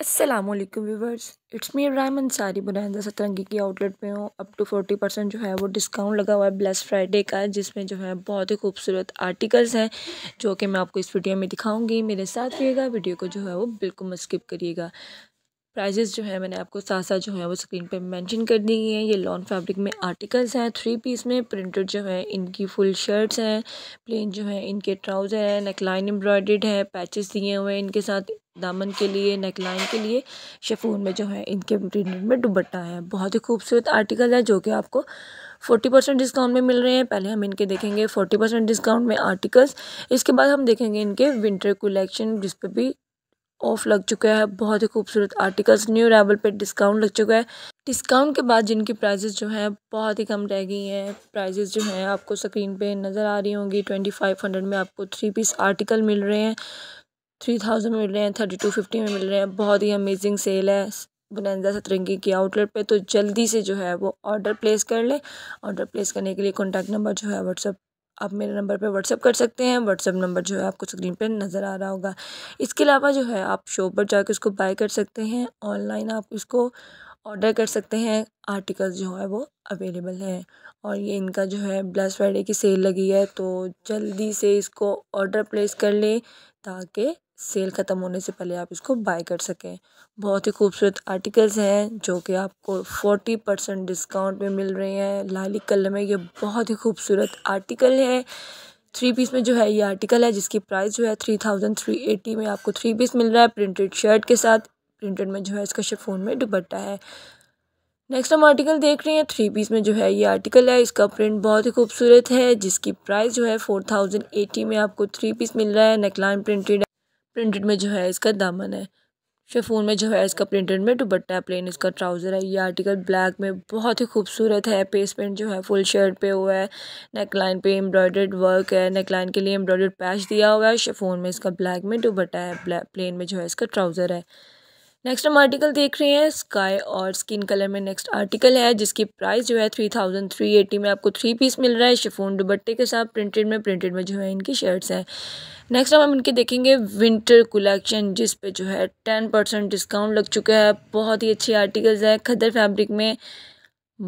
Aslam viewers it's me Rai Ansari बुनंदा सतरंगी की outlet में हूँ अप टू फोर्टी परसेंट जो है वो डिस्काउंट लगा हुआ है ब्लेस फ्राइडे का जिसमें जो है बहुत ही खूबसूरत आर्टिकल्स हैं जो कि मैं आपको इस वीडियो में दिखाऊंगी मेरे साथ रहिएगा वीडियो को जो है वो बिल्कुल मत स्किप करिएगा प्राइजेज़ जो है मैंने आपको साथ साथ जो है वो स्क्रीन पे मेंशन कर दी हैं ये लॉन फैब्रिक में आर्टिकल्स हैं थ्री पीस में प्रिंटेड जो है इनकी फुल शर्ट्स हैं प्लेन जो है इनके ट्राउज़र हैं नेकलाइन एम्ब्रॉयड है पैचेस दिए हुए हैं इनके साथ दामन के लिए नेकलाइन के लिए शेफून में जो है इनके प्रिंटेड में दुबट्टा है बहुत ही खूबसूरत आर्टिकल है जो कि आपको फोर्टी परसेंट डिस्काउंट में मिल रहे हैं पहले हम इनके देखेंगे फोर्टी परसेंट डिस्काउंट में आर्टिकल्स इसके बाद हम देखेंगे इनके विंटर कलेक्शन जिस पर भी ऑफ लग चुका है बहुत ही खूबसूरत आर्टिकल्स न्यू लेवल पे डिस्काउंट लग चुका है डिस्काउंट के बाद जिनकी प्राइजेज़ जो हैं बहुत ही कम रह गई हैं प्राइजेज़ जो हैं आपको स्क्रीन पे नज़र आ रही होंगी ट्वेंटी फाइव हंड्रेड में आपको थ्री पीस आर्टिकल मिल रहे हैं थ्री थाउजेंड मिल रहे हैं थर्टी टू फिफ्टी में मिल रहे हैं बहुत ही अमेजिंग सेल है बुनंदा सतरंगी की आउटलेट पर तो जल्दी से जो है वो ऑर्डर प्लेस कर लें ऑर्डर प्लेस करने के लिए कॉन्टैक्ट नंबर जो है व्हाट्सअप आप मेरे नंबर पे व्हाट्सअप कर सकते हैं व्हाट्सअप नंबर जो है आपको स्क्रीन पे नज़र आ रहा होगा इसके अलावा जो है आप शॉप पर जाकर उसको बाय कर सकते हैं ऑनलाइन आप इसको ऑर्डर कर सकते हैं आर्टिकल्स जो है वो अवेलेबल हैं और ये इनका जो है ब्लैक फ्राइडे की सेल लगी है तो जल्दी से इसको ऑर्डर प्लेस कर लें ताकि सेल ख़त्म होने से पहले आप इसको बाय कर सकें बहुत ही खूबसूरत आर्टिकल्स हैं जो कि आपको फोर्टी परसेंट डिस्काउंट में मिल रहे हैं लाली कलर में ये बहुत ही खूबसूरत आर्टिकल है थ्री पीस में जो है ये आर्टिकल है जिसकी प्राइस जो है थ्री थाउजेंड थ्री एटी में आपको थ्री पीस मिल रहा है प्रिंटेड शर्ट के साथ प्रिंटेड में जो है इसका शेफोन में दुपट्टा है नेक्स्ट हम आर्टिकल देख रहे हैं थ्री पीस में जो है ये आर्टिकल है इसका प्रिंट बहुत ही खूबसूरत है जिसकी प्राइस जो है फोर थाउजेंड एटी में आपको थ्री पीस मिल रहा है नेकलाइन प्रिंटेड प्रिंटेड में जो है इसका दामन है शेफोन में जो है इसका प्रिंटेड में है प्लेन इसका ट्राउज़र है ये आर्टिकल ब्लैक में बहुत ही खूबसूरत है पेस पेंट जो है फुल शर्ट पे हुआ है नेक लाइन पे एम्ब्रॉयडर्ड वर्क है नेक लाइन के लिए एम्ब्रॉयडर्ड पैच दिया हुआ है शेफोन में इसका ब्लैक में दुबट्टा है प्लेन में जो है इसका ट्राउज़र है नेक्स्ट हम आर्टिकल देख रहे हैं स्काई और स्किन कलर में नेक्स्ट आर्टिकल है जिसकी प्राइस जो है थ्री थाउजेंड थ्री एटी में आपको थ्री पीस मिल रहा है शिफोन दुबट्टे के साथ प्रिंटेड में प्रिंटेड में जो है इनकी शर्ट्स हैं नेक्स्ट हम इनके देखेंगे विंटर कलेक्शन जिस पे जो है टेन परसेंट डिस्काउंट लग चुका है बहुत ही अच्छी आर्टिकल्स हैं खदर फैब्रिक में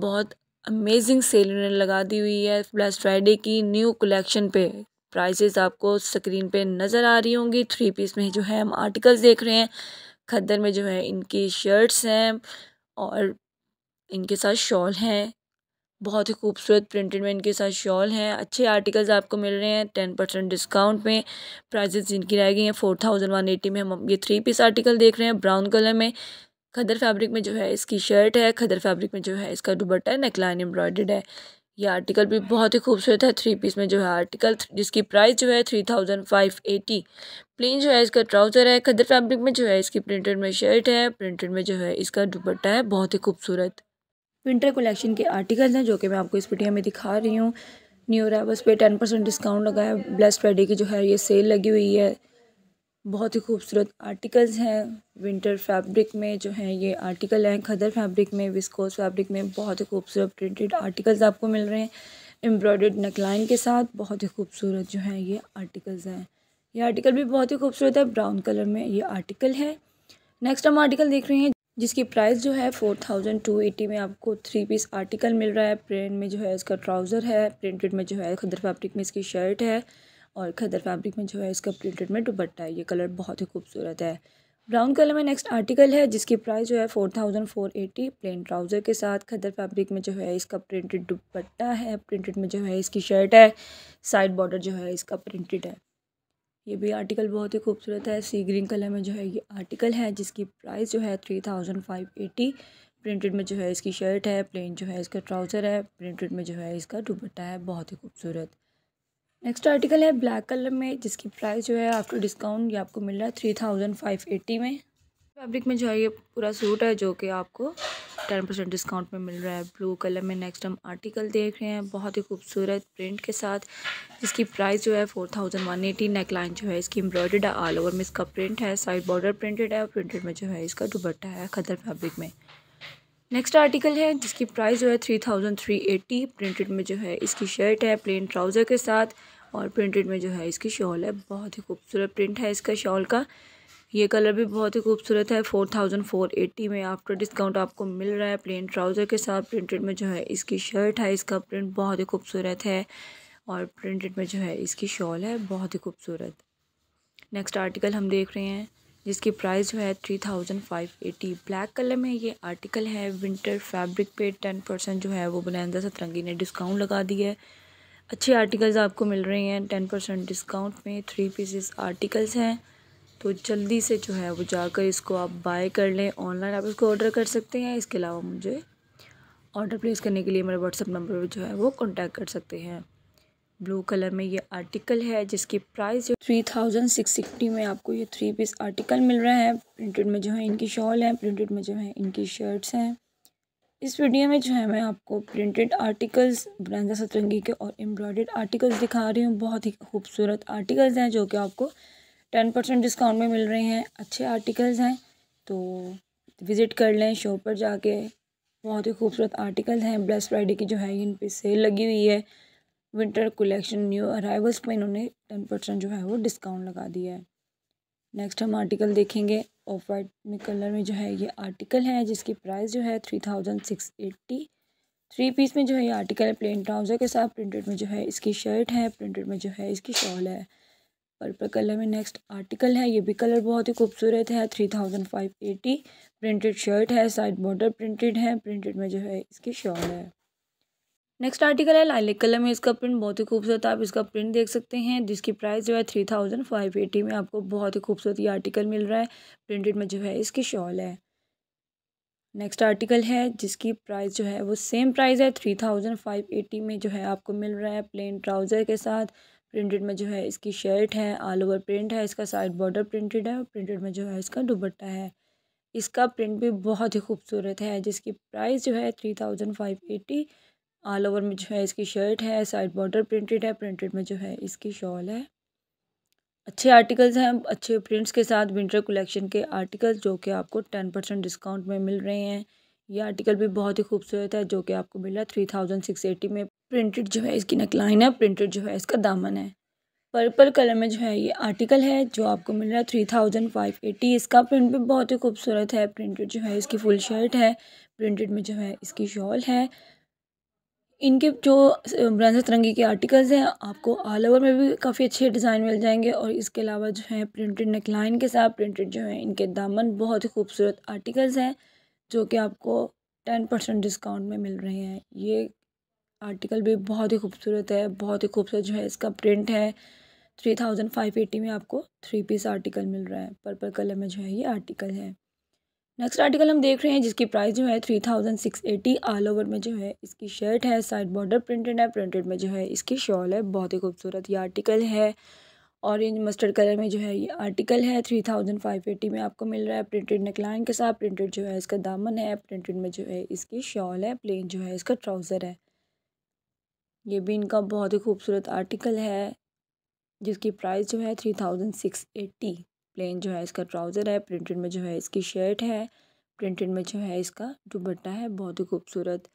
बहुत अमेजिंग सेल उन्होंने लगा दी हुई है ब्लैक फ्राइडे की न्यू कलेक्शन पे प्राइसेस आपको स्क्रीन पे नज़र आ रही होंगी थ्री पीस में जो है हम आर्टिकल्स देख रहे हैं खद्दर में जो है इनकी शर्ट्स हैं और इनके साथ शॉल हैं बहुत ही खूबसूरत प्रिंटेड में इनके साथ शॉल हैं अच्छे आर्टिकल्स आपको मिल रहे हैं टेन परसेंट डिस्काउंट में प्राइजेस इनकी रह गई हैं फोर थाउजेंड वन एटी में हम ये थ्री पीस आर्टिकल देख रहे हैं ब्राउन कलर में खदर फैब्रिक में जो है इसकी शर्ट है खदर फैब्रिक में जो है इसका दुबट्टा है नेकलाइन एम्ब्रॉयडर्ड है ये आर्टिकल भी बहुत ही खूबसूरत है थ्री पीस में जो है आर्टिकल जिसकी प्राइस जो है three thousand five eighty plain जो है इसका ट्राउज़र है खदर फैब्रिक में जो है इसकी प्रिंटेड में शर्ट है प्रिंटेड में जो है इसका दुपट्टा है बहुत ही खूबसूरत विंटर कलेक्शन के आर्टिकल हैं जो कि मैं आपको इस वीडियो में दिखा रही हूँ न्यू रेबस पे टेन परसेंट डिस्काउंट लगाया ब्लेस फ्राइडे की जो है ये सेल लगी हुई है बहुत ही खूबसूरत आर्टिकल्स हैं विंटर फैब्रिक में जो हैं ये आर्टिकल हैं खदर फैब्रिक में विस्कोस फैब्रिक में बहुत ही खूबसूरत प्रिंटेड आर्टिकल्स आपको मिल रहे हैं एम्ब्रॉयड नकलाइन के साथ बहुत ही खूबसूरत जो हैं ये आर्टिकल्स हैं ये आर्टिकल भी बहुत ही खूबसूरत है ब्राउन कलर में ये आर्टिकल है नेक्स्ट हम आर्टिकल देख रहे हैं जिसकी प्राइस जो है फोर थाउजेंड टू एटी में आपको थ्री पीस आर्टिकल मिल रहा है प्रिंट में जो है इसका ट्राउज़र है प्रिंटेड में जो है खदर फैब्रिक में इसकी शर्ट है और खदर फैब्रिक में जो है इसका प्रिंटेड में दुपट्टा है ये कलर बहुत ही खूबसूरत है ब्राउन कलर में नेक्स्ट आर्टिकल है जिसकी प्राइस जो है four thousand four eighty plain trouser के साथ खदर फैब्रिक में जो है इसका प्रिंटेड दुपट्टा है प्रिंटेड में जो है इसकी शर्ट है साइड बॉर्डर जो है इसका प्रिंटेड है ये भी आर्टिकल बहुत ही खूबसूरत है सी ग्रीन कलर में जो है ये आर्टिकल है जिसकी प्राइस जो है three thousand five eighty printed में जो है इसकी शर्ट है प्लेन जो है इसका ट्राउज़र है प्रिंटेड में जो है इसका दुपट्टा है बहुत ही खूबसूरत नेक्स्ट आर्टिकल है ब्लैक कलर में जिसकी प्राइस जो है आफ्टर डिस्काउंट ये आपको मिल रहा है थ्री थाउजेंड फाइव एट्टी में फैब्रिक में जो है ये पूरा सूट है जो कि आपको टेन परसेंट डिस्काउंट में मिल रहा है ब्लू कलर में नेक्स्ट हम आर्टिकल देख रहे हैं बहुत ही खूबसूरत प्रिंट के साथ जिसकी प्राइस जो है four thousand one eighty neck line जो है इसकी एम्ब्रॉयडर्ड है ऑल ओवर में इसका प्रिंट है साइड बॉर्डर प्रिंटेड है और प्रिंटेड में जो है इसका दुपट्टा है खदर फैब्रिक में नेक्स्ट आर्टिकल है जिसकी प्राइस जो है three thousand three eighty printed में जो है इसकी शर्ट है प्लेन ट्राउज़र के साथ और प्रिंटेड में जो है इसकी शॉल है बहुत ही खूबसूरत प्रिंट है इसका शॉल का ये कलर भी बहुत ही खूबसूरत है फोर थाउजेंड फोर एट्टी में आफ्टर डिस्काउंट आपको मिल रहा है प्लेन ट्राउज़र के साथ प्रिंटेड में जो है इसकी शर्ट है इसका प्रिंट बहुत ही खूबसूरत है और प्रिंटेड में जो है इसकी शॉल है बहुत ही खूबसूरत नेक्स्ट आर्टिकल हम देख रहे हैं जिसकी प्राइस जो है three thousand five eighty black colour में ये आर्टिकल है विंटर फैब्रिक पे टेन परसेंट जो है वो बुलंदा सतरंगी ने डिस्काउंट लगा दिया है अच्छे आर्टिकल्स आपको मिल रहे हैं टेन परसेंट डिस्काउंट में थ्री पीसेस आर्टिकल्स हैं तो जल्दी से जो है वो जाकर इसको आप बाय कर लें ऑनलाइन आप इसको ऑर्डर कर सकते हैं इसके अलावा मुझे ऑर्डर प्लेस करने के लिए मेरे व्हाट्सअप नंबर पर जो है वो कॉन्टैक्ट कर सकते हैं ब्लू कलर में ये आर्टिकल है जिसकी प्राइस जो थ्री थाउजेंड सिक्स सिक्सटी में आपको ये थ्री पीस आर्टिकल मिल रहा है प्रिंटेड में जो है इनकी शॉल है प्रिंटेड में जो है इनकी शर्ट्स हैं इस वीडियो में जो है मैं आपको प्रिंटेड आर्टिकल्स बुरंदा सतरंगी के और एम्ब्रॉयड आर्टिकल्स दिखा रही हूँ बहुत ही खूबसूरत आर्टिकल्स हैं जो कि आपको टेन परसेंट डिस्काउंट में मिल रहे हैं अच्छे आर्टिकल्स हैं तो विज़िट कर लें शॉप पर जाके बहुत ही खूबसूरत आर्टिकल हैं ब्लेस फ्राइडे की जो है इन पर सेल लगी हुई है विंटर कलेक्शन न्यू अराइवल्स पर इन्होंने टेन परसेंट जो है वो डिस्काउंट लगा दिया है नेक्स्ट हम आर्टिकल देखेंगे ऑफ वाइट में कलर में जो है ये आर्टिकल है जिसकी प्राइस जो है three thousand six eighty three piece में जो है ये आर्टिकल है प्लेन ट्राउज़र के साथ प्रिंटेड में जो है इसकी शर्ट है प्रिंटेड में जो है इसकी शॉल है पर्पल कलर में नेक्स्ट आर्टिकल है ये भी कलर बहुत ही खूबसूरत है three thousand five eighty printed shirt है साइड बॉर्डर प्रिंटेड है प्रिंटेड में जो है इसकी शॉल है नेक्स्ट आर्टिकल है लाइलिक कलर में इसका प्रिंट बहुत ही खूबसूरत आप इसका प्रिंट देख सकते हैं जिसकी प्राइस जो है थ्री थाउजेंड फाइव एटी में आपको बहुत ही खूबसूरत ये आर्टिकल मिल रहा है प्रिंटेड में जो है इसकी शॉल है नेक्स्ट आर्टिकल है जिसकी प्राइस जो है वो सेम प्राइस है थ्री थाउजेंड फाइव एटी में जो है आपको मिल रहा है प्लेन ट्राउज़र के साथ प्रिंटेड में जो है इसकी शर्ट है ऑल ओवर प्रिंट है इसका साइड बॉर्डर प्रिंटेड है और प्रिंटेड में जो है इसका दुपट्टा है इसका प्रिंट भी बहुत ही खूबसूरत है जिसकी प्राइस जो है three thousand five eighty all over में जो है इसकी शर्ट है साइड बॉर्डर प्रिंटेड है प्रिंटेड में जो है इसकी शॉल है अच्छे आर्टिकल्स हैं अच्छे प्रिंट्स के साथ विंटर कलेक्शन के आर्टिकल्स जो कि आपको टेन परसेंट डिस्काउंट में मिल रहे हैं ये आर्टिकल भी बहुत ही खूबसूरत है जो कि आपको मिल रहा है थ्री थाउजेंड सिक्स एटी में प्रिंटेड जो है इसकी नकलाइन है प्रिंटेड जो है इसका दामन है पर्पल कलर में जो है ये आर्टिकल है जो आपको मिल रहा है थ्री थाउजेंड फाइव एटी इसका प्रिंट भी बहुत ही खूबसूरत है प्रिंटेड जो है इसकी फुल शर्ट है प्रिंटेड में जो है इसकी शॉल है इनके जो ब्रंज तरंगी के आर्टिकल्स हैं आपको ऑल ओवर में भी काफ़ी अच्छे डिज़ाइन मिल जाएंगे और इसके अलावा जो है प्रिंटेड नेकलाइन के साथ प्रिंटेड जो है इनके दामन बहुत ही खूबसूरत आर्टिकल्स हैं जो कि आपको टेन परसेंट डिस्काउंट में मिल रहे हैं ये आर्टिकल भी बहुत ही खूबसूरत है बहुत ही खूबसूरत जो है इसका प्रिंट है थ्री थाउजेंड फाइव एटी में आपको थ्री पीस आर्टिकल मिल रहा है पर्पल कलर में जो है ये आर्टिकल है नेक्स्ट आर्टिकल हम देख रहे हैं जिसकी प्राइस जो है three thousand six eighty all over में जो है इसकी शर्ट है साइड बॉर्डर प्रिंटेड है प्रिंटेड में जो है इसकी शॉल है बहुत ही खूबसूरत ये आर्टिकल है ऑरेंज मस्टर्ड कलर में जो है ये आर्टिकल है थ्री थाउजेंड फाइव एटी में आपको मिल रहा है प्रिंटेड नेकलाइन के साथ प्रिंटेड जो है इसका दामन है प्रिंटेड में जो है इसकी शॉल है प्लेन जो है इसका ट्राउज़र है ये भी इनका बहुत ही खूबसूरत आर्टिकल है जिसकी प्राइस जो है three thousand six eighty plain जो है इसका ट्राउज़र है प्रिंटेड में जो है इसकी शर्ट है प्रिंटेड में जो है इसका दुपट्टा है बहुत ही खूबसूरत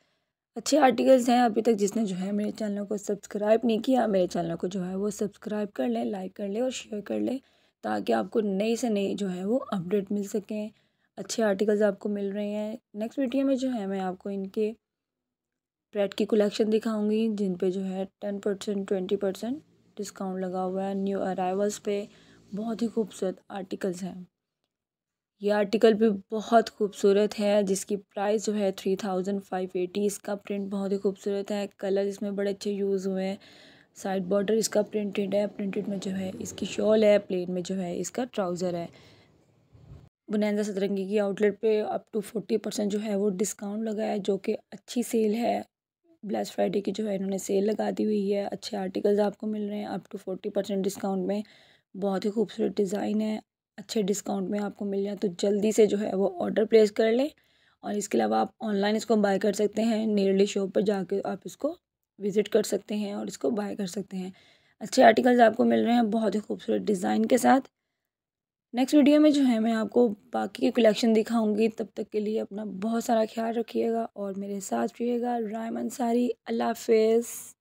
अच्छे आर्टिकल्स हैं अभी तक जिसने जो है मेरे चैनल को सब्सक्राइब नहीं किया मेरे चैनल को जो है वो सब्सक्राइब कर लें लाइक कर लें और शेयर कर लें ताकि आपको नई से नई जो है वो अपडेट मिल सकें अच्छे आर्टिकल्स आपको मिल रहे हैं नेक्स्ट वीडियो में जो है मैं आपको इनके प्रेड की कलेक्शन दिखाऊंगी जिन पे जो है ten percent twenty percent discount लगा हुआ है न्यू अराइवल्स पे बहुत ही खूबसूरत आर्टिकल्स हैं ये आर्टिकल भी बहुत खूबसूरत है जिसकी प्राइस जो है थ्री थाउजेंड फाइव एटी इसका प्रिंट बहुत ही खूबसूरत है कलर इसमें बड़े अच्छे यूज़ हुए हैं साइड बॉर्डर इसका प्रिंटेड है प्रिंटेड में जो है इसकी शॉल है प्लेन में जो है इसका ट्राउज़र है बुनैंदा सतरंगी की आउटलेट पे अप टू फोर्टी परसेंट जो है वो डिस्काउंट लगा है जो कि अच्छी सेल है ब्लैक फ्राइडे की जो है इन्होंने सेल लगा दी हुई है अच्छे आर्टिकल्स आपको मिल रहे हैं up to forty percent discount में बहुत ही खूबसूरत डिज़ाइन है अच्छे डिस्काउंट में आपको मिल जाए तो जल्दी से जो है वो ऑर्डर प्लेस कर लें और इसके अलावा आप ऑनलाइन इसको बाय कर सकते हैं नियरली शॉप पर जाके आप इसको विज़िट कर सकते हैं और इसको बाय कर सकते हैं अच्छे आर्टिकल्स आपको मिल रहे हैं बहुत ही खूबसूरत डिज़ाइन के साथ नेक्स्ट वीडियो में जो है मैं आपको बाकी की कलेक्शन दिखाऊंगी तब तक के लिए अपना बहुत सारा ख्याल रखिएगा और मेरे साथ रहिएगा रायम अंसारी अल्लाह हाफिज़